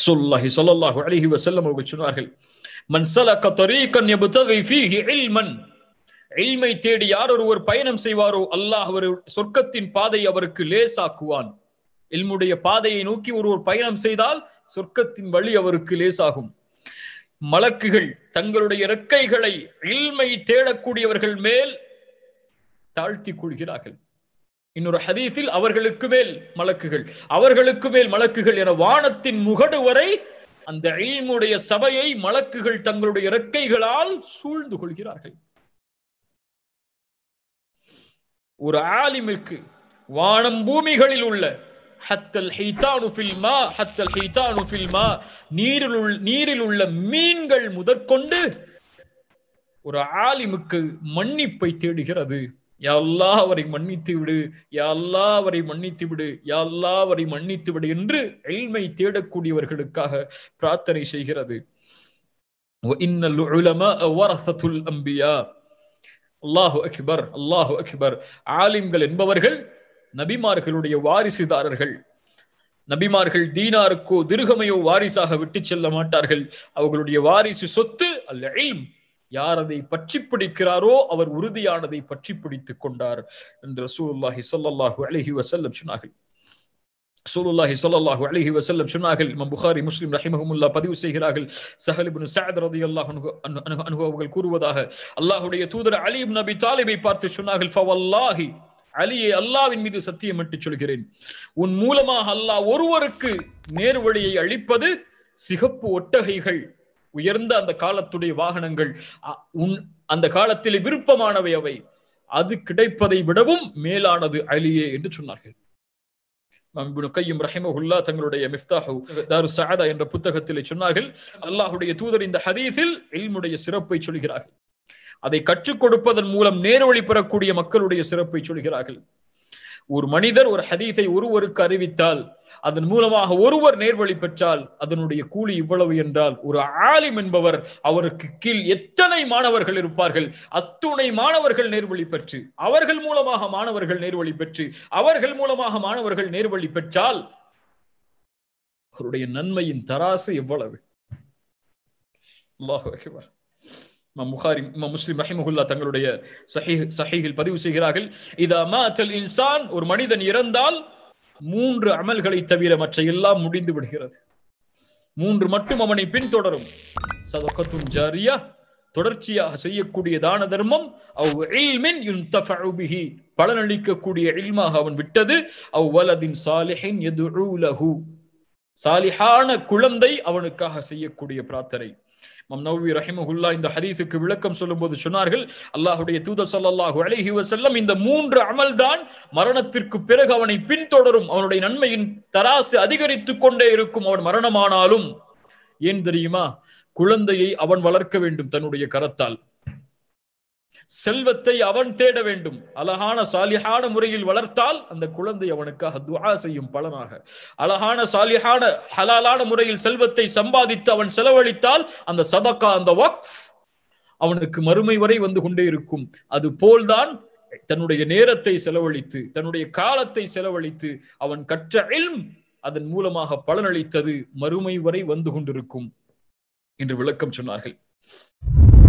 ரசூல்லாஹி சொல்லல்லாஹு அலிஹி வசல்லம் அவர்கள் சொன்னார்கள் மன்சலக தரீகன் எபுதகை ஃபீஹி இல்மன் இல்மை தேடி யார் ஒருவர் பயணம் செய்வாரோ அல்லாஹ் அவர் சொர்க்கத்தின் பாதை அவருக்கு லேசாக்குவான் இல்முடைய பாதையை நோக்கி ஒருவர் பயணம் செய்தால் சொர்க்கத்தின் வழி அவருக்கு லேசாகும் மலக்குகள் தங்களுடைய இறக்கைகளை இல்மை தேடக்கூடியவர்கள் மேல் தாழ்த்தி கொள்கிறார்கள் இன்னொரு ஹதீத்தில் அவர்களுக்கு மேல் மலக்குகள் அவர்களுக்கு மேல் மலக்குகள் என வானத்தின் முகடு வரை அந்த ஈழ்முடைய சபையை மலக்குகள் தங்களுடைய இறக்கைகளால் சூழ்ந்து கொள்கிறார்கள் ஒரு ஆலிமிற்கு வானம் பூமிகளில் உள்ள ஹத்தல் ஹெய்தானு ஃபில்மா ஹத்தல் ஹைதானு ஃபில்மா நீரிலுள் நீரில் உள்ள மீன்கள் முதற்கொண்டு ஒரு ஆலிமுக்கு மன்னிப்பை தேடுகிறது யாழ்லா அவரை மன்னித்து விடு யாழ்லா அவரை மன்னித்து விடு யாழ்லா அவரை மன்னித்து விடு என்று எல்மை தேடக்கூடியவர்களுக்காக பிரார்த்தனை செய்கிறது அம்பியா அல்லாஹு அக்பர் அல்லாஹு அக்பர் ஆலிம்கள் என்பவர்கள் நபிமார்களுடைய வாரிசுதாரர்கள் நபிமார்கள் தீனாருக்கோ திருகமையோ வாரிசாக விட்டு செல்ல மாட்டார்கள் அவர்களுடைய வாரிசு சொத்து அல்ல யார் அதை பற்றி பிடிக்கிறாரோ அவர் உறுதியானதை பற்றி பிடித்துக் கொண்டார் என்று ரசூலுல்லாஹி சொல்லல்லாஹு அழகி வசல்லம் சொன்னார்கள் சூலுல்லாஹி சொல்லல்லாஹு அலிஹி வசல்லம் சொன்னார்கள் இமாம் புகாரி முஸ்லிம் ரஹிமஹமுல்லா பதிவு செய்கிறார்கள் சஹலிபின் சஹத் ரதி அல்லாஹ் அனுபவங்கள் கூறுவதாக அல்லாஹுடைய தூதர் அலிப் நபி தாலிபை பார்த்து சொன்னார்கள் ஃபவல்லாஹி அலியை அல்லாவின் மீது சத்தியம் என்று சொல்கிறேன் உன் மூலமாக அல்லாஹ் ஒருவருக்கு நேர்வழியை அளிப்பது சிகப்பு ஒட்டகைகள் உயர்ந்த அந்த காலத்துடைய வாகனங்கள் உன் அந்த காலத்தில் விருப்பமானவை அவை அது கிடைப்பதை விடவும் மேலானது அலியே என்று சொன்னார்கள் கையும் ரஹிமஹுல்லா தங்களுடைய மிஃப்தாஹு தாரு சஹாதா என்ற புத்தகத்தில் சொன்னார்கள் அல்லாஹுடைய தூதர் இந்த ஹதீஸில் இல்முடைய சிறப்பை சொல்கிறார்கள் அதை கற்றுக் கொடுப்பதன் மூலம் நேர்வழி பெறக்கூடிய மக்களுடைய சிறப்பை சொல்கிறார்கள் ஒரு மனிதர் ஒரு ஹதீஸை ஒருவருக்கு அறிவித்தால் அதன் மூலமாக ஒருவர் நேர்வழி பெற்றால் அதனுடைய கூலி இவ்வளவு என்றால் ஒரு ஆலிம் என்பவர் அவருக்கு கீழ் எத்தனை மாணவர்கள் இருப்பார்கள் அத்துணை மாணவர்கள் நேர்வழி பெற்று அவர்கள் மூலமாக மாணவர்கள் நேர்வழி பெற்று அவர்கள் மூலமாக மாணவர்கள் நேர்வழி பெற்றால் அவருடைய நன்மையின் தராசு எவ்வளவு தங்களுடைய சஹீஹில் பதிவு செய்கிறார்கள் இதா இன்சான் ஒரு மனிதன் இறந்தால் மூன்று அமல்களை தவிர மற்ற எல்லாம் முடிந்து விடுகிறது மூன்று மட்டும் அவனை பின்தொடரும் சதகத்தும் ஜாரியா தொடர்ச்சியாக செய்யக்கூடிய தான தர்மம் பலனளிக்கக்கூடிய இல்மாக அவன் விட்டது அவ்வலதின் சாலிஹின் எதுலகு சாலிஹான குழந்தை அவனுக்காக செய்யக்கூடிய பிரார்த்தனை மம்னவி ரஹிமஹுல்லா இந்த ஹதீஸுக்கு விளக்கம் சொல்லும்போது சொன்னார்கள் அல்லாஹுடைய தூத சொல்லாஹு அழகி வசல்லம் இந்த மூன்று அமல் தான் மரணத்திற்கு பிறகு அவனை பின்தொடரும் அவனுடைய நன்மையின் தராசு அதிகரித்து கொண்டே இருக்கும் அவன் மரணமானாலும் ஏன் தெரியுமா குழந்தையை அவன் வளர்க்க வேண்டும் தன்னுடைய கரத்தால் செல்வத்தை அவன் தேட வேண்டும் அழகான சாலிஹான முறையில் வளர்த்தால் அந்த குழந்தை அவனுக்காக துவா செய்யும் பலனாக அழகான சாலிஹான ஹலாலான முறையில் செல்வத்தை சம்பாதித்து அவன் செலவழித்தால் அந்த சதக்கா அந்த வக் அவனுக்கு மறுமை வரை வந்து கொண்டே இருக்கும் அது போல்தான் தன்னுடைய நேரத்தை செலவழித்து தன்னுடைய காலத்தை செலவழித்து அவன் கற்ற இல் அதன் மூலமாக பலனளித்தது மறுமை வரை வந்து கொண்டிருக்கும் என்று விளக்கம் சொன்னார்கள்